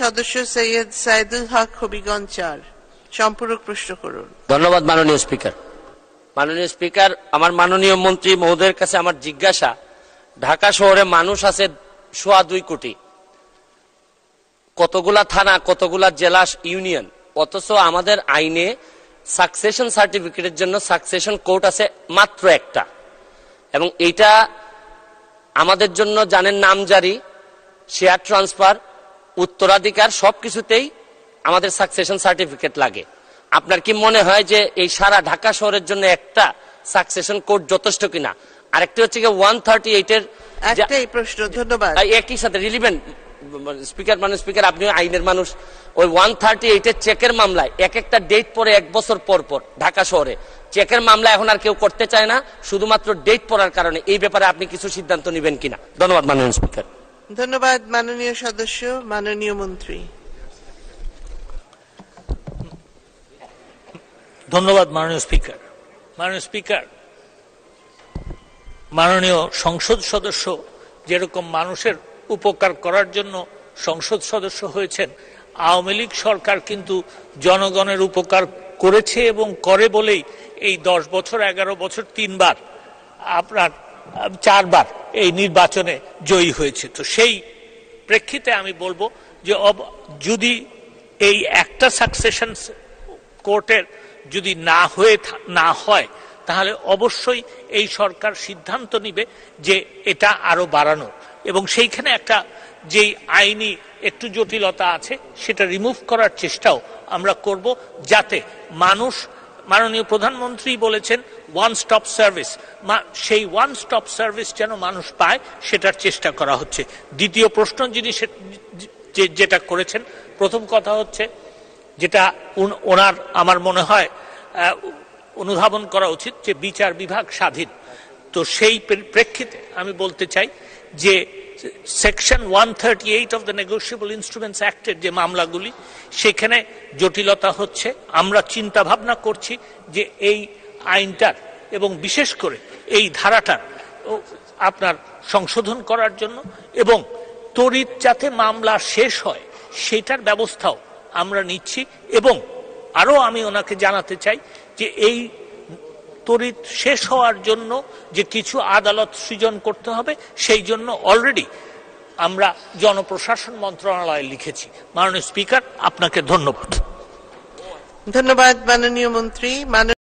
সদস্য সৈয়দ সাইদুল হক হবিগঞ্জ চার সম্পূরক প্রশ্ন করুন ধন্যবাদ মাননীয় স্পিকার মাননীয় স্পিকার আমার মাননীয় মন্ত্রী মহোদয়ের কাছে আমার জিজ্ঞাসা ঢাকা শহরে মানুষ আছে সোয়া দুই কোটি কতগুলা থানা কতগুলা জেলা ইউনিয়ন অথচ আমাদের আইনে সাকসেশন সার্টিফিকেটের জন্য সাকসেশন কোর্ট আছে মাত্র একটা এবং এইটা আমাদের জন্য জানেন জারি শেয়ার ট্রান্সফার উত্তরাধিকার সবকিছুতেই আমাদের সাকসেশন সার্টিফিকেট লাগে আপনার কি মনে হয় যে এই সারা ঢাকা শহরের জন্য একটা সাকসেশন কোড যথেষ্ট কিনা আরেকটি হচ্ছে কি ওয়ান থার্টি এইটের একটাই প্রশ্ন ধন্যবাদ একই সাথে রিলিভেন্ট স্পিকার মানে স্পিকার মানে আপনি আইনের মানুষ ওই ওয়ান থার্টি এইটের চেকের মামলায় এক একটা ডেট পরে এক বছর পর পর ঢাকা শহরে চেকের মামলা এখন আর কেউ করতে চায় না শুধুমাত্র ডেট পড়ার কারণে এই ব্যাপারে আপনি কিছু সিদ্ধান্ত নেবেন কিনা ধন্যবাদ মাননীয় স্পিকার ধন্যবাদ মাননীয় সদস্য মাননীয় মন্ত্রী ধন্যবাদ মাননীয় স্পিকার মাননীয় স্পিকার মাননীয় সংসদ সদস্য যেরকম মানুষের উপকার করার জন্য সংসদ সদস্য হয়েছেন আওয়ামী লীগ সরকার কিন্তু জনগণের উপকার করেছে এবং করে বলেই এই দশ বছর এগারো বছর তিনবার আপনার চারবার এই নির্বাচনে জয়ী হয়েছে তো সেই প্রেক্ষিতে আমি বলবো যে যদি এই একটা সাকসেশন কোর্টের যদি না হয়ে না হয় তাহলে অবশ্যই এই সরকার সিদ্ধান্ত নিবে যে এটা আরও বাড়ানো এবং সেইখানে একটা যেই আইনি একটু জটিলতা আছে সেটা রিমুভ করার চেষ্টাও আমরা করব যাতে মানুষ মাননীয় প্রধানমন্ত্রী বলেছেন ওয়ান স্টপ সার্ভিস সেই ওয়ান স্টপ সার্ভিস যেন মানুষ পায় সেটার চেষ্টা করা হচ্ছে দ্বিতীয় প্রশ্ন যিনি যেটা করেছেন প্রথম কথা হচ্ছে যেটা ওনার আমার মনে হয় অনুধাবন করা উচিত যে বিচার বিভাগ স্বাধীন তো সেই প্রেক্ষিতে আমি বলতে চাই যে section one thirty eight of the negotiable instruments অ্যাক্টের যে মামলাগুলি সেখানে জটিলতা হচ্ছে আমরা চিন্তা ভাবনা করছি যে এই আইনটার এবং বিশেষ করে এই ধারাটার আপনার সংশোধন করার জন্য এবং তড়িৎ যাতে মামলা শেষ হয় সেটার ব্যবস্থাও আমরা নিচ্ছি এবং আরও আমি ওনাকে জানাতে চাই যে এই তড়িৎ শেষ হওয়ার জন্য যে কিছু আদালত সৃজন করতে হবে সেই জন্য অলরেডি আমরা জনপ্রশাসন মন্ত্রণালয়ে লিখেছি মাননীয় স্পিকার আপনাকে ধন্যবাদ ধন্যবাদ মাননীয় মন্ত্রী